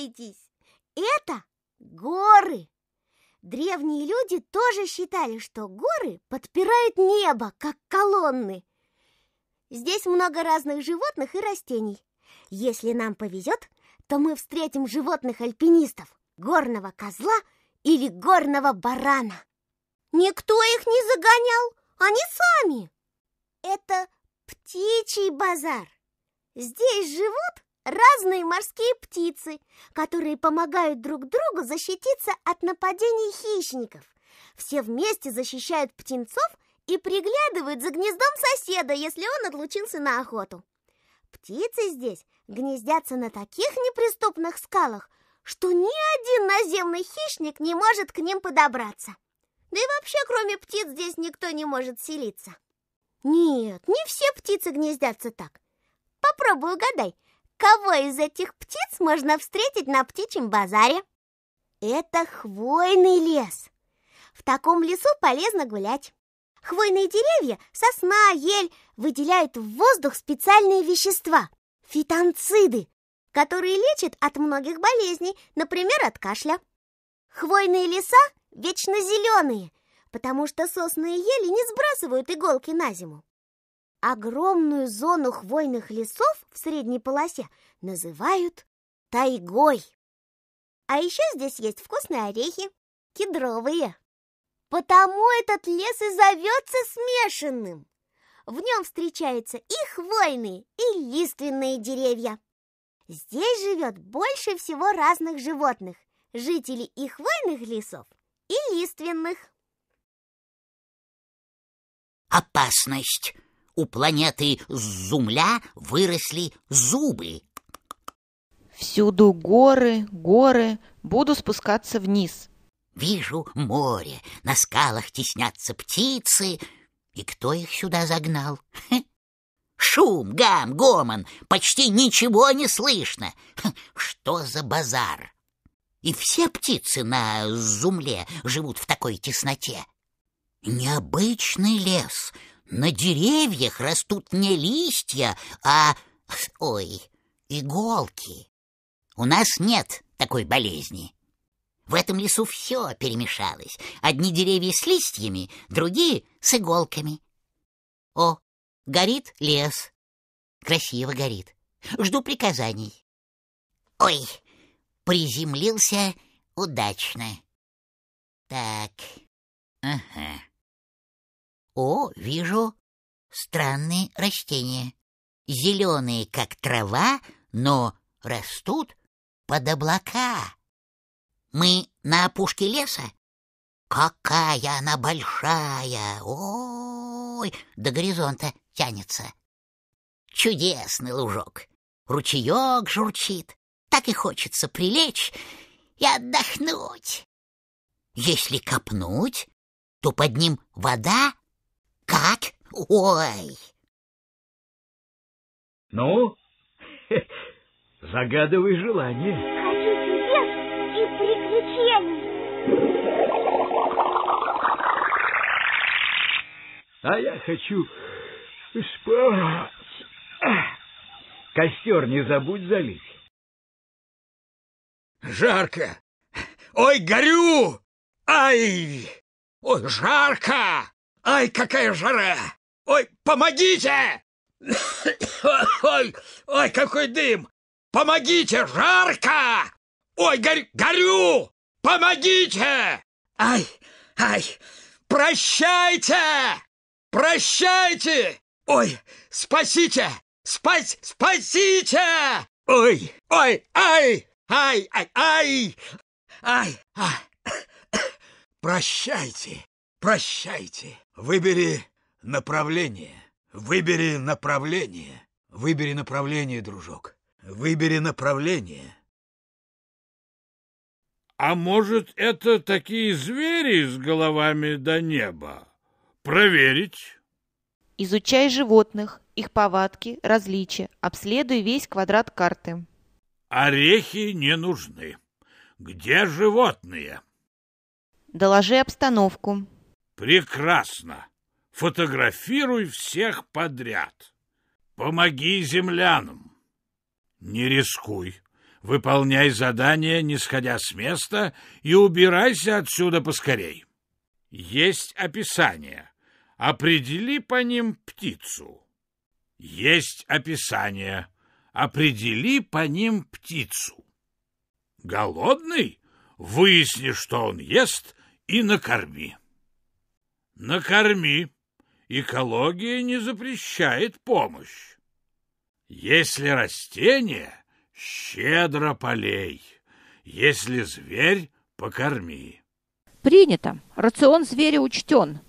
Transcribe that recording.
ошибаетесь! Это горы! Древние люди тоже считали, что горы подпирают небо, как колонны. Здесь много разных животных и растений. Если нам повезет, то мы встретим животных-альпинистов, горного козла или горного барана. Никто их не загонял, они сами. Это птичий базар. Здесь живут разные морские птицы, которые помогают друг другу защититься от нападений хищников. Все вместе защищают птенцов и приглядывают за гнездом соседа, если он отлучился на охоту. Птицы здесь гнездятся на таких неприступных скалах, что ни один наземный хищник не может к ним подобраться. Да и вообще, кроме птиц, здесь никто не может селиться. Нет, не все птицы гнездятся так. Попробуй угадай, кого из этих птиц можно встретить на птичьем базаре. Это хвойный лес. В таком лесу полезно гулять. Хвойные деревья, сосна, ель выделяют в воздух специальные вещества – фитонциды, которые лечат от многих болезней, например, от кашля. Хвойные леса вечно зеленые, потому что сосны и ели не сбрасывают иголки на зиму. Огромную зону хвойных лесов в средней полосе называют тайгой. А еще здесь есть вкусные орехи, кедровые. Потому этот лес и зовется смешанным. В нем встречаются и хвойные, и лиственные деревья. Здесь живет больше всего разных животных, жителей и хвойных лесов, и лиственных. Опасность! у планеты Зумля выросли зубы. Всюду горы, горы, буду спускаться вниз. Вижу море, на скалах теснятся птицы. И кто их сюда загнал? Шум, гам, гомон, почти ничего не слышно. Что за базар? И все птицы на Зумле живут в такой тесноте. Необычный лес, на деревьях растут не листья, а... Ой, иголки. У нас нет такой болезни. В этом лесу все перемешалось. Одни деревья с листьями, другие — с иголками. О, горит лес. Красиво горит. Жду приказаний. Ой, приземлился удачно. Так, ага. О, вижу, странные растения. Зеленые, как трава, но растут под облака. Мы на опушке леса? Какая она большая! Ой, до горизонта тянется. Чудесный лужок. Ручеек журчит. Так и хочется прилечь и отдохнуть. Если копнуть, то под ним вода как? Ой! Ну, загадывай желание. Хочу чудес и приключений. А я хочу спать. Костер не забудь залить. Жарко! Ой, горю! Ай! Ой, жарко! Ай, какая жара! Ой, помогите! Ой, ой, какой дым! Помогите, жарко! Ой, горь, горю! Помогите! Ай, ай, прощайте! Прощайте! Ой, спасите! Спас, спасите! Ой, ой, ай, ай, ай, ай! Ай, ай! Прощайте! Прощайте. Выбери направление. Выбери направление. Выбери направление, дружок. Выбери направление. А может, это такие звери с головами до неба? Проверить. Изучай животных, их повадки, различия. Обследуй весь квадрат карты. Орехи не нужны. Где животные? Доложи обстановку. Прекрасно. Фотографируй всех подряд. Помоги землянам. Не рискуй. Выполняй задание, не сходя с места, и убирайся отсюда поскорей. Есть описание. Определи по ним птицу. Есть описание. Определи по ним птицу. Голодный? Выясни, что он ест, и накорми накорми. Экология не запрещает помощь. Если растение, щедро полей. Если зверь, покорми. Принято. Рацион зверя учтен.